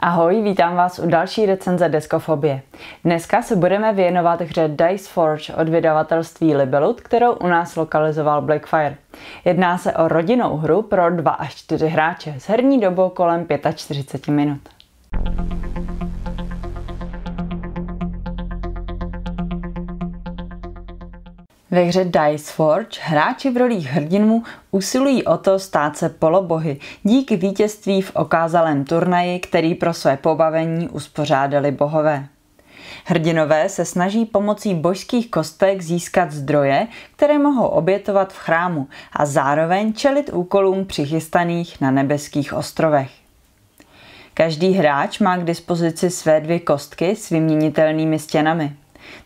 Ahoj, vítám vás u další recenze Deskofobie. Dneska se budeme věnovat hře Dice Forge od vydavatelství Libelut, kterou u nás lokalizoval Blackfire. Jedná se o rodinnou hru pro 2 až 4 hráče s herní dobou kolem 45 minut. Ve hře Dice Forge hráči v rolích hrdinů usilují o to stát se polobohy díky vítězství v okázalém turnaji, který pro své pobavení uspořádali bohové. Hrdinové se snaží pomocí božských kostek získat zdroje, které mohou obětovat v chrámu a zároveň čelit úkolům přichystaných na nebeských ostrovech. Každý hráč má k dispozici své dvě kostky s vyměnitelnými stěnami.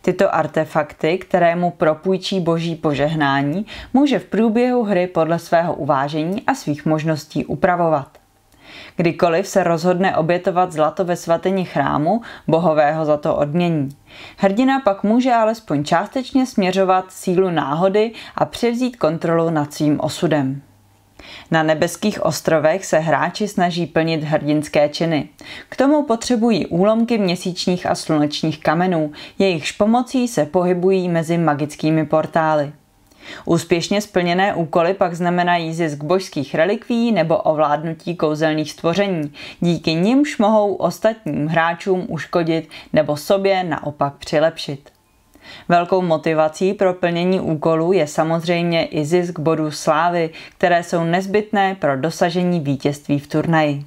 Tyto artefakty, které mu propůjčí boží požehnání, může v průběhu hry podle svého uvážení a svých možností upravovat. Kdykoliv se rozhodne obětovat zlato ve svatyni chrámu, bohového za to odmění. Hrdina pak může alespoň částečně směřovat sílu náhody a převzít kontrolu nad svým osudem. Na nebeských ostrovech se hráči snaží plnit hrdinské činy. K tomu potřebují úlomky měsíčních a slunečních kamenů, jejichž pomocí se pohybují mezi magickými portály. Úspěšně splněné úkoly pak znamenají zisk božských relikví nebo ovládnutí kouzelných stvoření, díky nimž mohou ostatním hráčům uškodit nebo sobě naopak přilepšit. Velkou motivací pro plnění úkolů je samozřejmě i zisk bodů slávy, které jsou nezbytné pro dosažení vítězství v turnaji.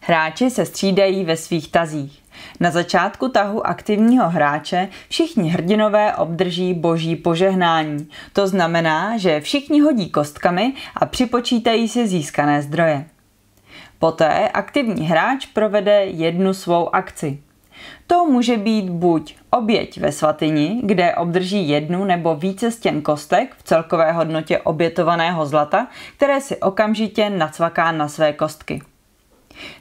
Hráči se střídají ve svých tazích. Na začátku tahu aktivního hráče všichni hrdinové obdrží boží požehnání. To znamená, že všichni hodí kostkami a připočítají si získané zdroje. Poté aktivní hráč provede jednu svou akci. To může být buď oběť ve svatyni, kde obdrží jednu nebo více stěn kostek v celkové hodnotě obětovaného zlata, které si okamžitě nacvaká na své kostky.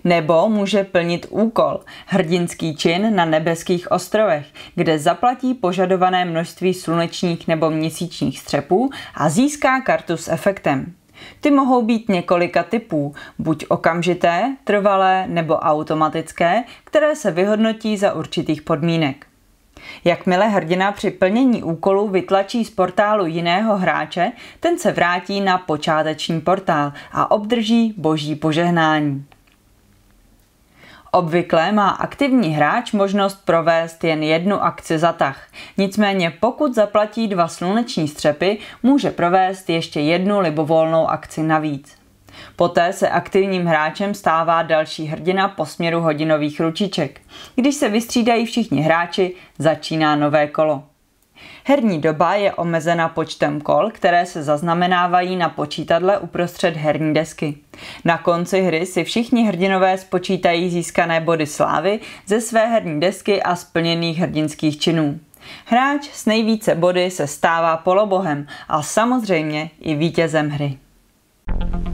Nebo může plnit úkol, hrdinský čin na nebeských ostrovech, kde zaplatí požadované množství slunečních nebo měsíčních střepů a získá kartu s efektem. Ty mohou být několika typů, buď okamžité, trvalé nebo automatické, které se vyhodnotí za určitých podmínek. Jakmile hrdina při plnění úkolu vytlačí z portálu jiného hráče, ten se vrátí na počáteční portál a obdrží boží požehnání. Obvykle má aktivní hráč možnost provést jen jednu akci za tah. Nicméně pokud zaplatí dva sluneční střepy, může provést ještě jednu libovolnou akci navíc. Poté se aktivním hráčem stává další hrdina po směru hodinových ručiček. Když se vystřídají všichni hráči, začíná nové kolo. Herní doba je omezena počtem kol, které se zaznamenávají na počítadle uprostřed herní desky. Na konci hry si všichni hrdinové spočítají získané body slávy ze své herní desky a splněných hrdinských činů. Hráč s nejvíce body se stává polobohem a samozřejmě i vítězem hry. thank you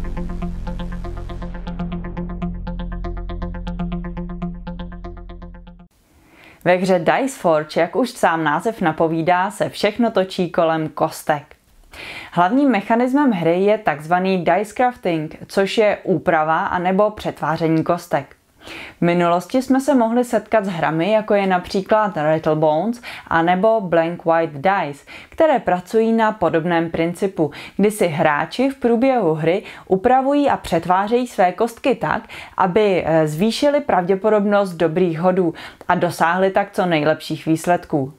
Ve hře Dice Forge, jak už sám název napovídá, se všechno točí kolem kostek. Hlavním mechanismem hry je takzvaný dice crafting, což je úprava anebo přetváření kostek. V minulosti jsme se mohli setkat s hrami, jako je například Rattle Bones a nebo Blank White Dice, které pracují na podobném principu, kdy si hráči v průběhu hry upravují a přetvářejí své kostky tak, aby eh, zvýšili pravděpodobnost dobrých hodů a dosáhli tak co nejlepších výsledků.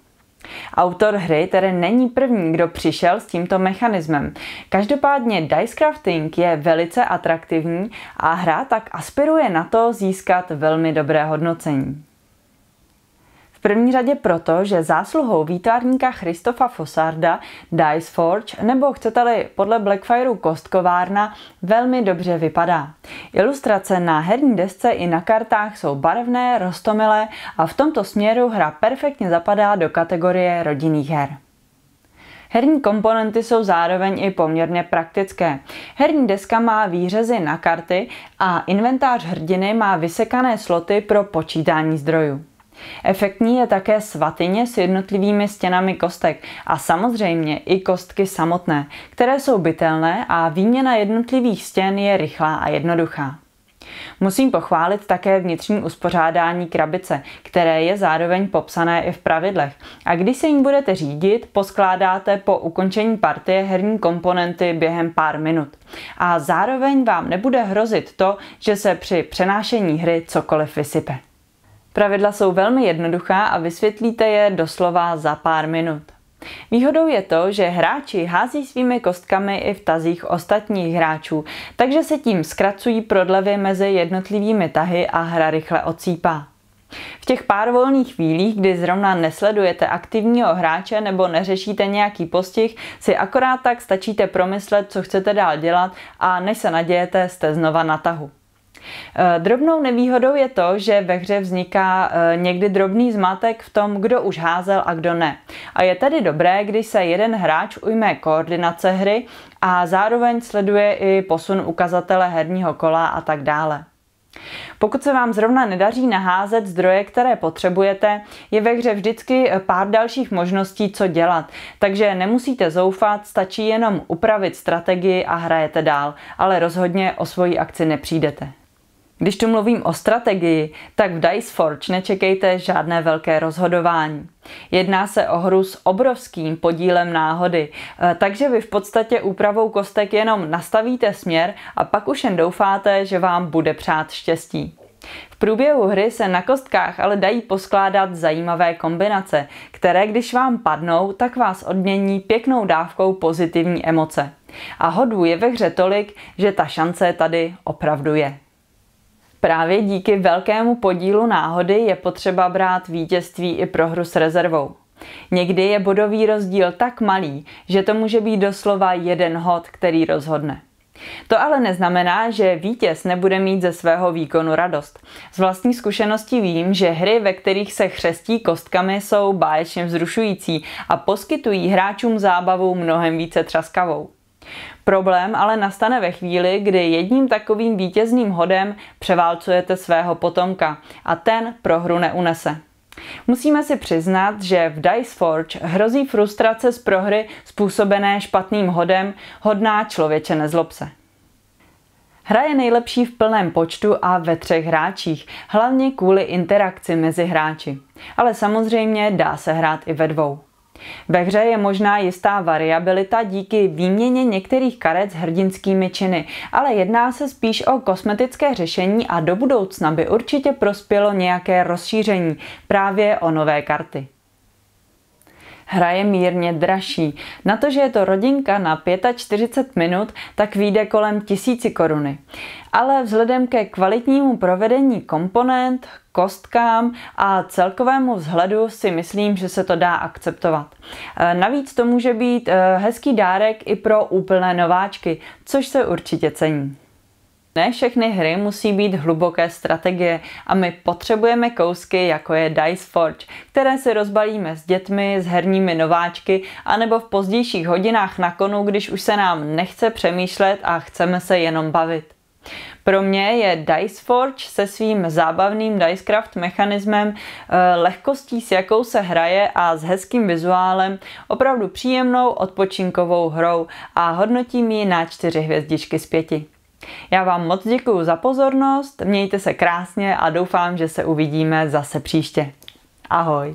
Autor hry tedy není první, kdo přišel s tímto mechanismem. Každopádně dice crafting je velice atraktivní a hra tak aspiruje na to získat velmi dobré hodnocení. V první řadě proto, že zásluhou výtvarníka Christofa Fossarda Dice Forge nebo chcete-li podle Blackfireu kostkovárna velmi dobře vypadá. Ilustrace na herní desce i na kartách jsou barevné, roztomilé a v tomto směru hra perfektně zapadá do kategorie rodinných her. Herní komponenty jsou zároveň i poměrně praktické. Herní deska má výřezy na karty a inventář hrdiny má vysekané sloty pro počítání zdrojů. Efektní je také svatyně s jednotlivými stěnami kostek a samozřejmě i kostky samotné, které jsou bytelné a výměna jednotlivých stěn je rychlá a jednoduchá. Musím pochválit také vnitřní uspořádání krabice, které je zároveň popsané i v pravidlech. A když se jim budete řídit, poskládáte po ukončení partie herní komponenty během pár minut. A zároveň vám nebude hrozit to, že se při přenášení hry cokoliv vysype. Pravidla jsou velmi jednoduchá a vysvětlíte je doslova za pár minut. Výhodou je to, že hráči hází svými kostkami i v tazích ostatních hráčů, takže se tím zkracují prodlevy mezi jednotlivými tahy a hra rychle ocípá. V těch pár volných chvílích, kdy zrovna nesledujete aktivního hráče nebo neřešíte nějaký postih, si akorát tak stačíte promyslet, co chcete dál dělat a než se nadějete, jste znova na tahu. Eh, drobnou nevýhodou je to, že ve hře vzniká eh, někdy drobný zmatek v tom, kdo už házel a kdo ne. A je tedy dobré, když se jeden hráč ujme koordinace hry a zároveň sleduje i posun ukazatele herního kola a tak dále. Pokud se vám zrovna nedaří naházet zdroje, které potřebujete, je ve hře vždycky eh, pár dalších možností, co dělat. Takže nemusíte zoufat, stačí jenom upravit strategii a hrajete dál, ale rozhodně o svoji akci nepřijdete. Když tu mluvím o strategii, tak v Dice Forge nečekejte žádné velké rozhodování. Jedná se o hru s obrovským podílem náhody, eh, takže vy v podstatě úpravou kostek jenom nastavíte směr a pak už jen doufáte, že vám bude přát štěstí. V průběhu hry se na kostkách ale dají poskládat zajímavé kombinace, které když vám padnou, tak vás odmění pěknou dávkou pozitivní emoce. A hodů je ve hře tolik, že ta šance tady opravdu je. Právě díky velkému podílu náhody je potřeba brát vítězství i prohru s rezervou. Někdy je bodový rozdíl tak malý, že to může být doslova jeden hod, který rozhodne. To ale neznamená, že vítěz nebude mít ze svého výkonu radost. Z vlastní zkušenosti vím, že hry, ve kterých se chřestí kostkami, jsou báječně vzrušující a poskytují hráčům zábavu mnohem více třaskavou. Problém ale nastane ve chvíli, kdy jedním takovým vítězným hodem převálcujete svého potomka a ten prohru neunese. Musíme si přiznat, že v Dice Forge hrozí frustrace z prohry způsobené špatným hodem, hodná člověče nezlobce. se. Hra je nejlepší v plném počtu a ve třech hráčích, hlavně kvůli interakci mezi hráči. Ale samozřejmě dá se hrát i ve dvou. Ve hře je možná jistá variabilita díky výměně některých karet s hrdinskými činy, ale jedná se spíš o kosmetické řešení a do budoucna by určitě prospělo nějaké rozšíření právě o nové karty. Hra je mírně dražší. Na to, že je to rodinka na 45 minut, tak vyjde kolem 1000 koruny. Ale vzhledem ke kvalitnímu provedení komponent, kostkám a celkovému vzhledu si myslím, že se to dá akceptovat. E, navíc to může být e, hezký dárek i pro úplné nováčky, což se určitě cení. Ne všechny hry musí být hluboké strategie a my potřebujeme kousky, jako je Dice Forge, které si rozbalíme s dětmi, s herními nováčky, anebo v pozdějších hodinách na konu, když už se nám nechce přemýšlet a chceme se jenom bavit. Pro mě je Dice Forge se svým zábavným Dicecraft mechanismem, eh, lehkostí s jakou se hraje a s hezkým vizuálem opravdu příjemnou odpočinkovou hrou a hodnotím ji na čtyři hvězdičky z pěti. Já vám moc děkuji za pozornost, mějte se krásně a doufám, že se uvidíme zase příště. Ahoj!